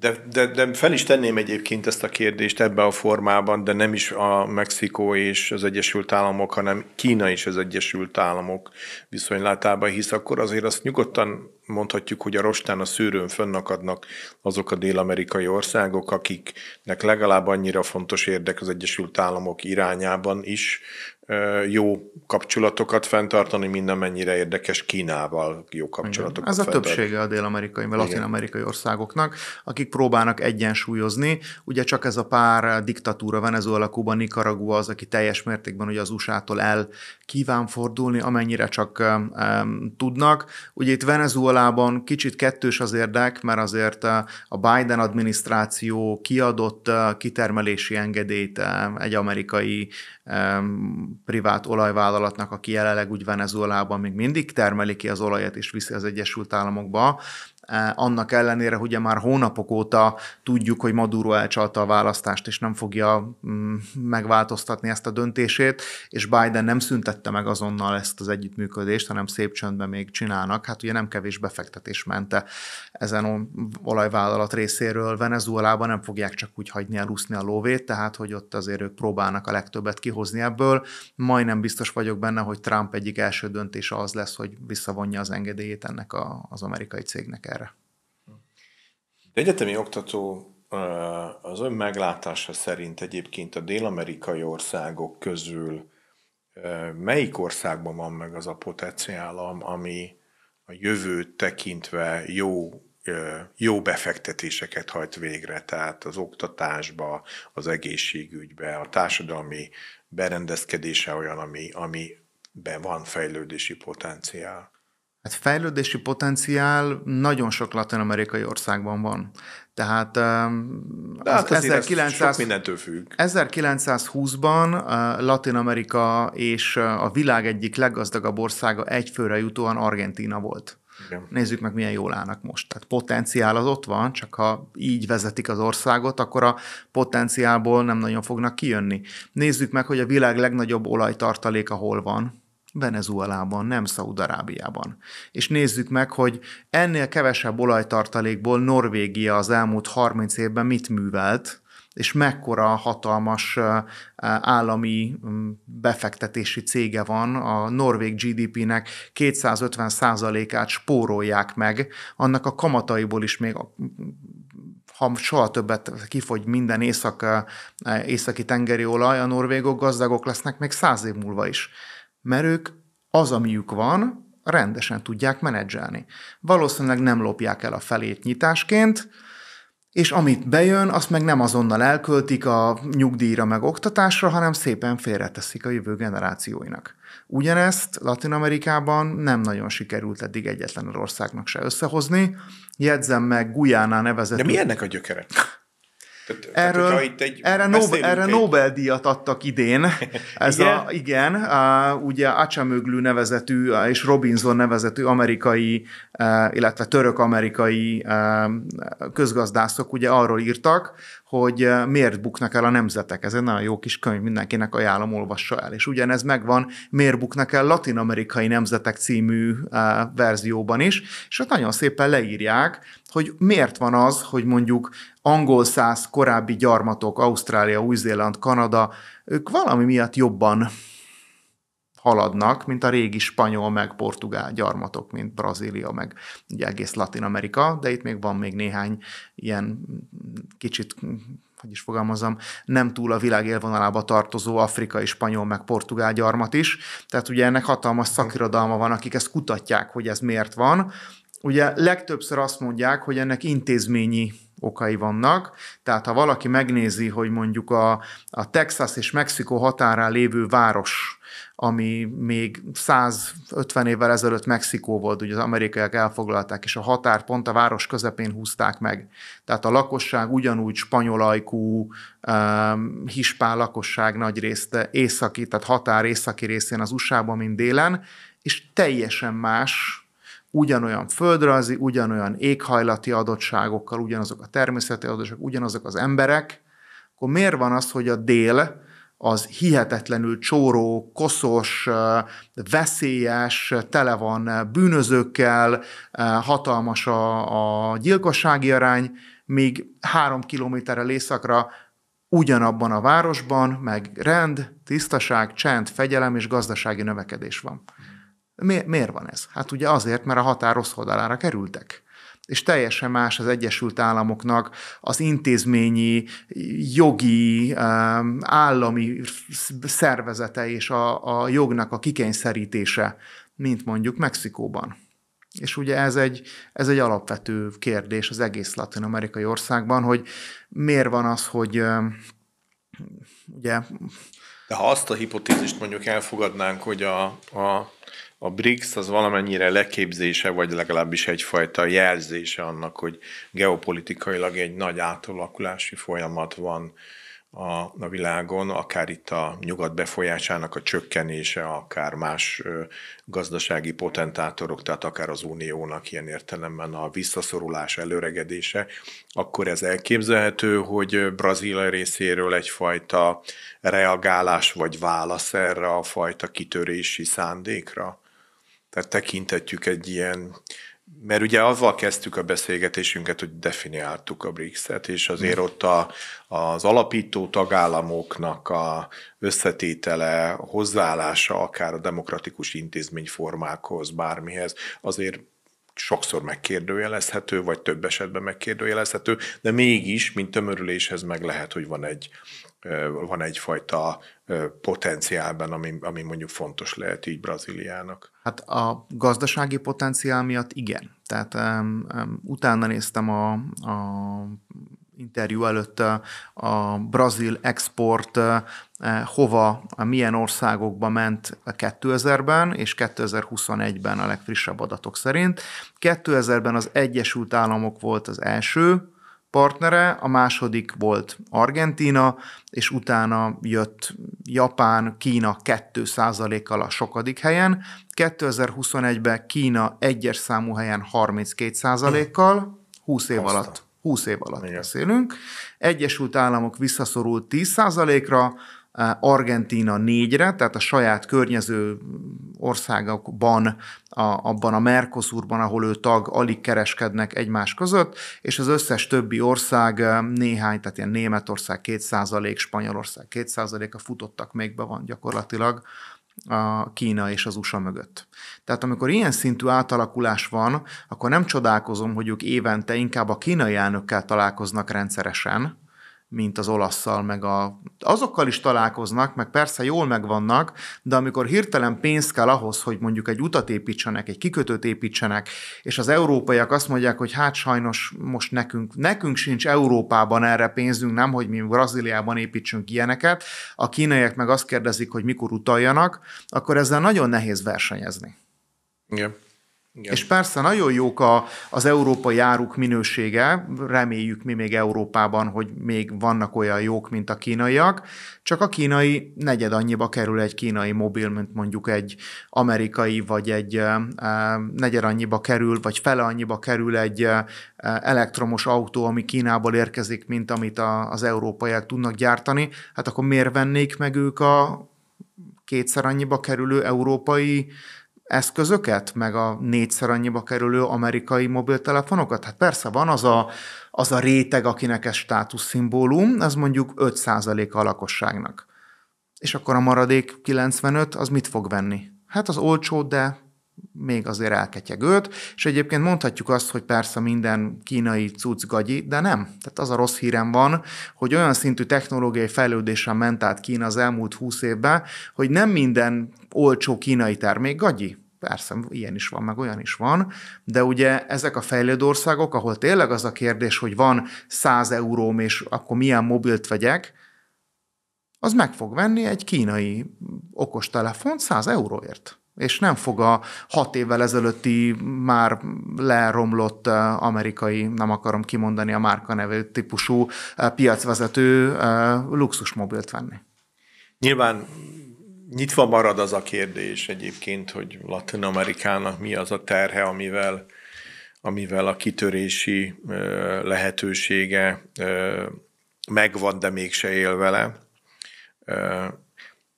De, de, de fel is tenném egyébként ezt a kérdést ebben a formában, de nem is a Mexikó és az Egyesült Államok, hanem Kína és az Egyesült Államok viszonylátában, hisz akkor azért azt nyugodtan mondhatjuk, hogy a rostán a szűrőn fönnakadnak azok a dél-amerikai országok, akiknek legalább annyira fontos érdek az Egyesült Államok irányában is, jó kapcsolatokat fenntartani, mint amennyire érdekes Kínával jó kapcsolatokat Igen. Ez a többsége a dél-amerikai, vagy latin-amerikai országoknak, akik próbálnak egyensúlyozni. Ugye csak ez a pár diktatúra, Venezuela, Kuba, Nicaragua az, aki teljes mértékben ugye az USA-tól el kíván fordulni, amennyire csak um, tudnak. Ugye itt Venezuelában kicsit kettős az érdek, mert azért a Biden adminisztráció kiadott kitermelési engedélyt egy amerikai privát olajvállalatnak, aki jelenleg úgy Venezuelában még mindig termeli ki az olajat és viszi az Egyesült Államokba, E, annak ellenére, hogy már hónapok óta tudjuk, hogy Maduro elcsalta a választást, és nem fogja mm, megváltoztatni ezt a döntését, és Biden nem szüntette meg azonnal ezt az együttműködést, hanem szép csöndben még csinálnak. Hát ugye nem kevés befektetés mente ezen olajvállalat részéről Venezuelában, nem fogják csak úgy hagyni elúszni a lóvét, tehát hogy ott azért ők próbálnak a legtöbbet kihozni ebből. Majdnem biztos vagyok benne, hogy Trump egyik első döntése az lesz, hogy visszavonja az engedélyét ennek a, az amerikai cégnek erre. Egyetemi oktató az ön meglátása szerint egyébként a dél-amerikai országok közül melyik országban van meg az a potenciál, ami a jövőt tekintve jó, jó befektetéseket hajt végre, tehát az oktatásba, az egészségügybe, a társadalmi berendezkedése olyan, ami, ami be van fejlődési potenciál. Hát fejlődési potenciál nagyon sok latin-amerikai országban van. Tehát De hát az hát 1900, mindentől függ. 1920-ban Latin Amerika és a világ egyik leggazdagabb országa egyfőre jutóan Argentína volt. Igen. Nézzük meg, milyen jól állnak most. Tehát potenciál az ott van, csak ha így vezetik az országot, akkor a potenciálból nem nagyon fognak kijönni. Nézzük meg, hogy a világ legnagyobb olajtartaléka hol van. Venezuelában, nem Szaudarábiában. És nézzük meg, hogy ennél kevesebb olajtartalékból Norvégia az elmúlt 30 évben mit művelt, és mekkora hatalmas állami befektetési cége van, a norvég GDP-nek 250%-át spórolják meg, annak a kamataiból is még ha soha többet kifogy minden észak, északi tengeri olaj, a norvégok gazdagok lesznek még száz év múlva is mert ők az, amiük van, rendesen tudják menedzselni. Valószínűleg nem lopják el a felét nyitásként, és amit bejön, azt meg nem azonnal elköltik a nyugdíjra meg oktatásra, hanem szépen félreteszik a jövő generációinak. Ugyanezt Latin Amerikában nem nagyon sikerült eddig egyetlen országnak se összehozni. Jegyzem meg Guyana nevezetű... De mi ennek a gyökere? Erről, tehát, itt egy erre, Nobel, erre egy... Nobel-díjat adtak idén. Ez igen? A, igen, a, ugye Acsamöglű nevezetű és Robinson nevezetű amerikai, e, illetve török-amerikai e, közgazdászok ugye arról írtak, hogy eh, miért buknak el a nemzetek. Ez egy nagyon jó kis könyv, mindenkinek ajánlom, olvassa el. És ugyanez megvan, miért buknak el latinamerikai nemzetek című eh, verzióban is, és ott nagyon szépen leírják, hogy miért van az, hogy mondjuk angol száz korábbi gyarmatok, Ausztrália, Új-Zéland, Kanada, ők valami miatt jobban haladnak, mint a régi spanyol, meg portugál gyarmatok, mint Brazília, meg ugye egész Latin Amerika, de itt még van még néhány ilyen kicsit hogy is fogalmazom, nem túl a világ élvonalába tartozó afrikai, spanyol, meg portugál gyarmat is. Tehát ugye ennek hatalmas szakirodalma van, akik ezt kutatják, hogy ez miért van. Ugye legtöbbször azt mondják, hogy ennek intézményi okai vannak. Tehát ha valaki megnézi, hogy mondjuk a, a Texas és Mexikó határán lévő város ami még 150 évvel ezelőtt Mexikó volt, ugye az amerikaiak elfoglalták, és a határ pont a város közepén húzták meg. Tehát a lakosság ugyanúgy spanyolajkú, um, hispán lakosság nagy részt északi, tehát határ északi részén az USA-ban, mint délen, és teljesen más ugyanolyan földrajzi, ugyanolyan éghajlati adottságokkal, ugyanazok a természeti adottságok, ugyanazok az emberek, akkor miért van az, hogy a dél az hihetetlenül csóró, koszos, veszélyes, tele van bűnözőkkel, hatalmas a, a gyilkossági arány, míg három kilométerre északra ugyanabban a városban meg rend, tisztaság, csend, fegyelem és gazdasági növekedés van. Mi, miért van ez? Hát ugye azért, mert a határ rossz oldalára kerültek és teljesen más az Egyesült Államoknak az intézményi, jogi, um, állami szervezete és a, a jognak a kikényszerítése, mint mondjuk Mexikóban. És ugye ez egy, ez egy alapvető kérdés az egész latin-amerikai országban, hogy miért van az, hogy um, ugye... De ha azt a hipotézist mondjuk elfogadnánk, hogy a, a a BRICS az valamennyire leképzése, vagy legalábbis egyfajta jelzése annak, hogy geopolitikailag egy nagy átalakulási folyamat van a, a világon, akár itt a nyugat befolyásának a csökkenése, akár más ö, gazdasági potentátorok, tehát akár az uniónak ilyen értelemben a visszaszorulás, előregedése, akkor ez elképzelhető, hogy Brazília részéről egyfajta reagálás vagy válasz erre a fajta kitörési szándékra? Tehát tekintetjük egy ilyen, mert ugye azzal kezdtük a beszélgetésünket, hogy definiáltuk a BRICS-et, és azért mm. ott a, az alapító tagállamoknak a összetétele, a hozzáállása akár a demokratikus intézményformákhoz, bármihez, azért sokszor megkérdőjelezhető, vagy több esetben megkérdőjelezhető, de mégis, mint tömörüléshez meg lehet, hogy van egy van egyfajta potenciálban, ami, ami mondjuk fontos lehet így Brazíliának? Hát a gazdasági potenciál miatt igen. Tehát um, um, utána néztem a, a interjú előtt a brazil export e, hova, a milyen országokba ment 2000-ben és 2021-ben a legfrissebb adatok szerint. 2000-ben az Egyesült Államok volt az első, partnere, a második volt Argentina, és utána jött Japán, Kína 2%-kal a sokadik helyen, 2021-ben Kína egyes számú helyen 32%-kal, 20 év Aztán. alatt. 20 év alatt Igen. beszélünk. Egyesült Államok visszaszorult 10%-ra, Argentina négyre, tehát a saját környező országokban, a, abban a Mercosurban, ahol ő tag, alig kereskednek egymás között, és az összes többi ország néhány, tehát ilyen Németország 2%, Spanyolország 2%-a futottak még be van gyakorlatilag a Kína és az USA mögött. Tehát amikor ilyen szintű átalakulás van, akkor nem csodálkozom, hogy ők évente inkább a kínai elnökkel találkoznak rendszeresen, mint az olaszszal, meg a, azokkal is találkoznak, meg persze jól megvannak, de amikor hirtelen pénz kell ahhoz, hogy mondjuk egy utat építsenek, egy kikötőt építsenek, és az európaiak azt mondják, hogy hát sajnos most nekünk, nekünk sincs Európában erre pénzünk, nem, hogy mi Brazíliában építsünk ilyeneket, a kínaiak meg azt kérdezik, hogy mikor utaljanak, akkor ezzel nagyon nehéz versenyezni. Igen. Yeah. Igen. És persze nagyon jók a, az európai áruk minősége, reméljük mi még Európában, hogy még vannak olyan jók, mint a kínaiak, csak a kínai negyed annyiba kerül egy kínai mobil, mint mondjuk egy amerikai, vagy egy e, negyed annyiba kerül, vagy fele annyiba kerül egy e, elektromos autó, ami Kínából érkezik, mint amit a, az európaiak tudnak gyártani, hát akkor miért vennék meg ők a kétszer annyiba kerülő európai eszközöket, meg a négyszer annyiba kerülő amerikai mobiltelefonokat? Hát persze van az a, az a réteg, akinek ez státuszszimbólum, ez mondjuk 5% a lakosságnak. És akkor a maradék 95, az mit fog venni? Hát az olcsó, de még azért elketyeg őt, és egyébként mondhatjuk azt, hogy persze minden kínai cucc gagyi, de nem. Tehát az a rossz hírem van, hogy olyan szintű technológiai fejlődésen ment át Kína az elmúlt húsz évben, hogy nem minden olcsó kínai termék gagyi. Persze, ilyen is van, meg olyan is van, de ugye ezek a fejlődő országok, ahol tényleg az a kérdés, hogy van 100 euróm, és akkor milyen mobilt vegyek, az meg fog venni egy kínai okostelefont 100 euróért és nem fog a hat évvel ezelőtti már leromlott eh, amerikai, nem akarom kimondani a nevű típusú eh, piacvezető eh, luxusmobilt venni. Nyilván nyitva marad az a kérdés egyébként, hogy Latin Amerikának mi az a terhe, amivel, amivel a kitörési lehetősége megvan, de mégse él vele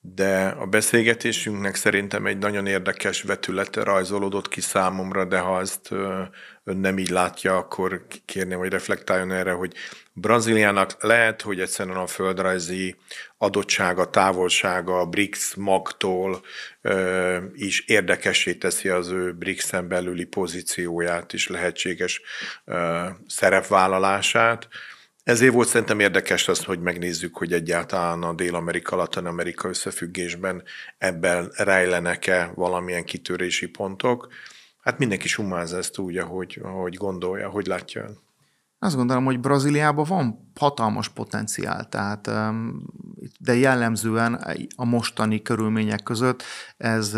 de a beszélgetésünknek szerintem egy nagyon érdekes vetülete rajzolódott ki számomra, de ha ezt ön nem így látja, akkor kérném, hogy reflektáljon erre, hogy Brazíliának lehet, hogy egyszerűen a földrajzi adottsága, távolsága a BRICS magtól ö, is érdekessé teszi az ő BRICS-en belüli pozícióját és lehetséges ö, szerepvállalását. Ezért volt szerintem érdekes az, hogy megnézzük, hogy egyáltalán a Dél-Amerika, Latin-Amerika összefüggésben ebben rejlenek-e valamilyen kitörési pontok. Hát mindenki summáz ezt úgy, ahogy, ahogy gondolja, hogy látja ön. Azt gondolom, hogy Brazíliában van hatalmas potenciál, tehát, de jellemzően a mostani körülmények között ez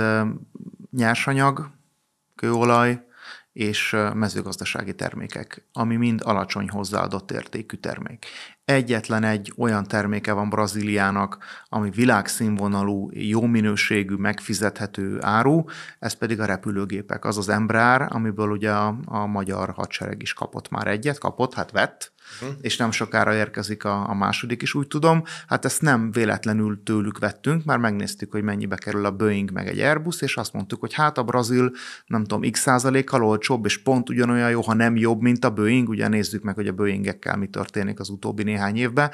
nyersanyag, kőolaj, és mezőgazdasági termékek, ami mind alacsony hozzáadott értékű termék. Egyetlen egy olyan terméke van Brazíliának, ami világszínvonalú, jó minőségű, megfizethető áru, ez pedig a repülőgépek, az az Embraer, amiből ugye a, a magyar hadsereg is kapott már egyet, kapott, hát vett, uh hm. -huh. és nem sokára érkezik a, a második is, úgy tudom. Hát ezt nem véletlenül tőlük vettünk, már megnéztük, hogy mennyibe kerül a Boeing meg egy Airbus, és azt mondtuk, hogy hát a brazil, nem tudom, x százalékkal olcsóbb, és pont ugyanolyan jó, ha nem jobb, mint a Boeing, ugye nézzük meg, hogy a Boeingekkel mi történik az utóbbi néhány évben.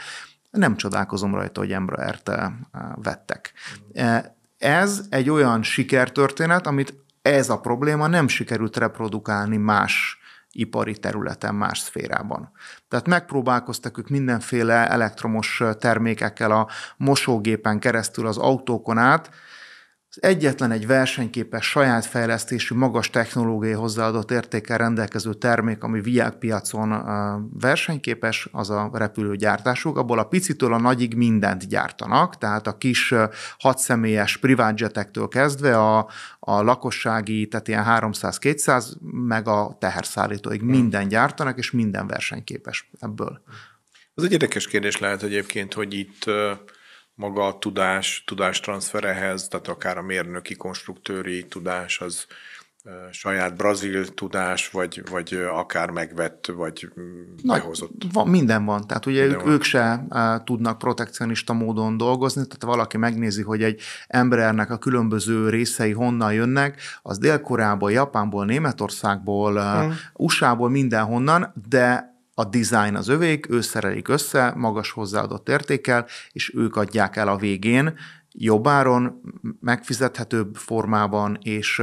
Nem csodálkozom rajta, hogy Embraert eh, vettek. Hm. Eh, ez egy olyan sikertörténet, amit ez a probléma nem sikerült reprodukálni más ipari területen, más szférában. Tehát megpróbálkoztak ők mindenféle elektromos termékekkel a mosógépen keresztül az autókon át, az egyetlen egy versenyképes, saját fejlesztésű, magas technológiai hozzáadott értékkel rendelkező termék, ami világpiacon versenyképes, az a repülőgyártásuk. Abból a picitől a nagyig mindent gyártanak, tehát a kis hatszemélyes privátjetektől kezdve a, a lakossági, tehát ilyen 300-200, meg a teherszállítóig hmm. minden gyártanak, és minden versenyképes ebből. Az egy érdekes kérdés lehet egyébként, hogy itt maga a tudás, tudástranszfer ehhez, tehát akár a mérnöki, konstruktőri tudás, az saját brazil tudás, vagy, vagy akár megvett, vagy Nagy, behozott. Van, minden van, tehát ugye ők, van. ők se tudnak protekcionista módon dolgozni, tehát valaki megnézi, hogy egy embernek a különböző részei honnan jönnek, az Dél-Koreából, Japánból, Németországból, hmm. USA-ból, mindenhonnan, de a design az övék, ő szerelik össze magas hozzáadott értékkel, és ők adják el a végén, jobbáron, megfizethetőbb formában, és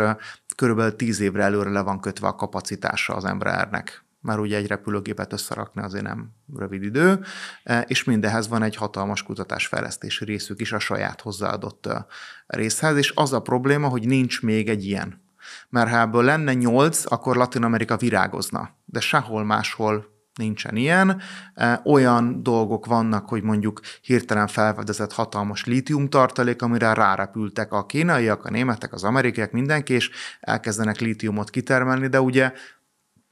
körülbelül tíz évre előre le van kötve a kapacitása az Embraernek már ugye egy repülőgépet összerakni azért nem rövid idő, e, és mindehez van egy hatalmas kutatásfejlesztési részük is a saját hozzáadott részhez, és az a probléma, hogy nincs még egy ilyen. Mert ha ebből lenne nyolc, akkor Latin Amerika virágozna, de sehol máshol nincsen ilyen. Olyan dolgok vannak, hogy mondjuk hirtelen felfedezett hatalmas lítium tartalék, amire rárepültek a kínaiak, a németek, az amerikaiak, mindenki, és elkezdenek lítiumot kitermelni, de ugye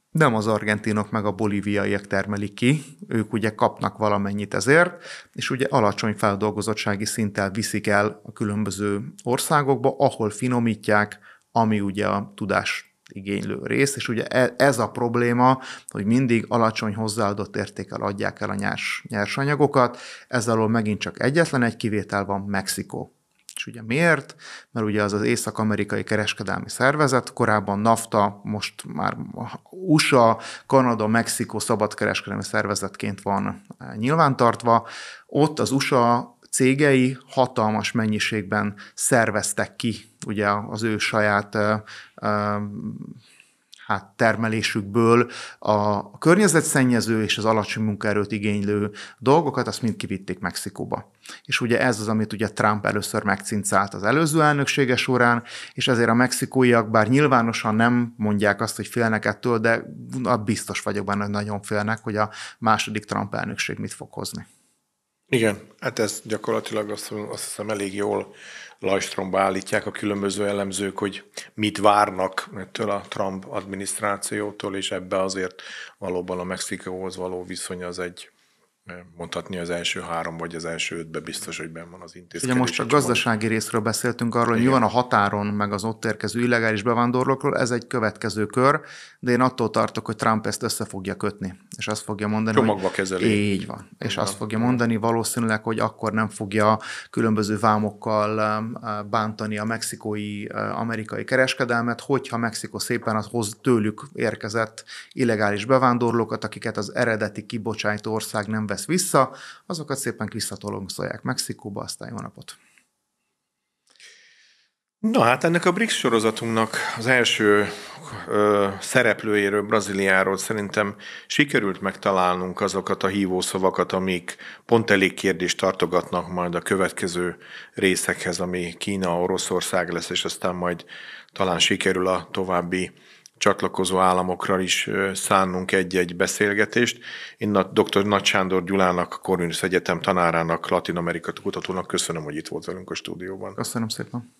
nem az argentinok meg a bolíviaiak termelik ki, ők ugye kapnak valamennyit ezért, és ugye alacsony feldolgozottsági szinttel viszik el a különböző országokba, ahol finomítják, ami ugye a tudás igénylő rész és ugye e, ez a probléma, hogy mindig alacsony hozzáadott értékkel adják el a nyers, nyersanyagokat, ez alól megint csak egyetlen egy kivétel van, Mexikó. És ugye miért? Mert ugye az az Észak-Amerikai Kereskedelmi Szervezet, korábban NAFTA, most már USA, Kanada, Mexikó szabadkereskedelmi szervezetként van eh, nyilvántartva. Ott az USA cégei hatalmas mennyiségben szerveztek ki ugye az ő saját hát termelésükből a környezetszennyező és az alacsony munkaerőt igénylő dolgokat, azt mind kivitték Mexikóba. És ugye ez az, amit ugye Trump először megcincált az előző elnöksége során, és ezért a mexikóiak bár nyilvánosan nem mondják azt, hogy félnek ettől, de biztos vagyok benne, hogy nagyon félnek, hogy a második Trump elnökség mit fog hozni. Igen, hát ez gyakorlatilag azt, azt hiszem elég jól lajstromba állítják a különböző elemzők, hogy mit várnak ettől a Trump adminisztrációtól, és ebbe azért valóban a Mexikóhoz való viszony az egy mondhatni az első három vagy az első ötbe biztos, hogy benn van az intézkedés. Ugye most a gazdasági részről beszéltünk arról, hogy Igen. mi van a határon, meg az ott érkező illegális bevándorlókról, ez egy következő kör, de én attól tartok, hogy Trump ezt össze fogja kötni, és azt fogja mondani, Csomagba hogy kezeli. így van, és azt fogja mondani valószínűleg, hogy akkor nem fogja különböző vámokkal um, uh, bántani a mexikói uh, amerikai kereskedelmet, hogyha Mexikó szépen az hoz tőlük érkezett illegális bevándorlókat, akiket az eredeti kibocsátó ország nem vesz tesz vissza, azokat szépen visszatolongszolják Mexikóba, aztán jó napot. Na hát ennek a BRICS sorozatunknak az első ö, szereplőjéről, Brazíliáról szerintem sikerült megtalálnunk azokat a hívószavakat, amik pont elég kérdést tartogatnak majd a következő részekhez, ami Kína, Oroszország lesz, és aztán majd talán sikerül a további csatlakozó államokra is szánnunk egy-egy beszélgetést. Én a dr. Nagy Sándor Gyulának, Korvinusz Egyetem tanárának, Latin Amerika kutatónak köszönöm, hogy itt volt velünk a stúdióban. Köszönöm szépen.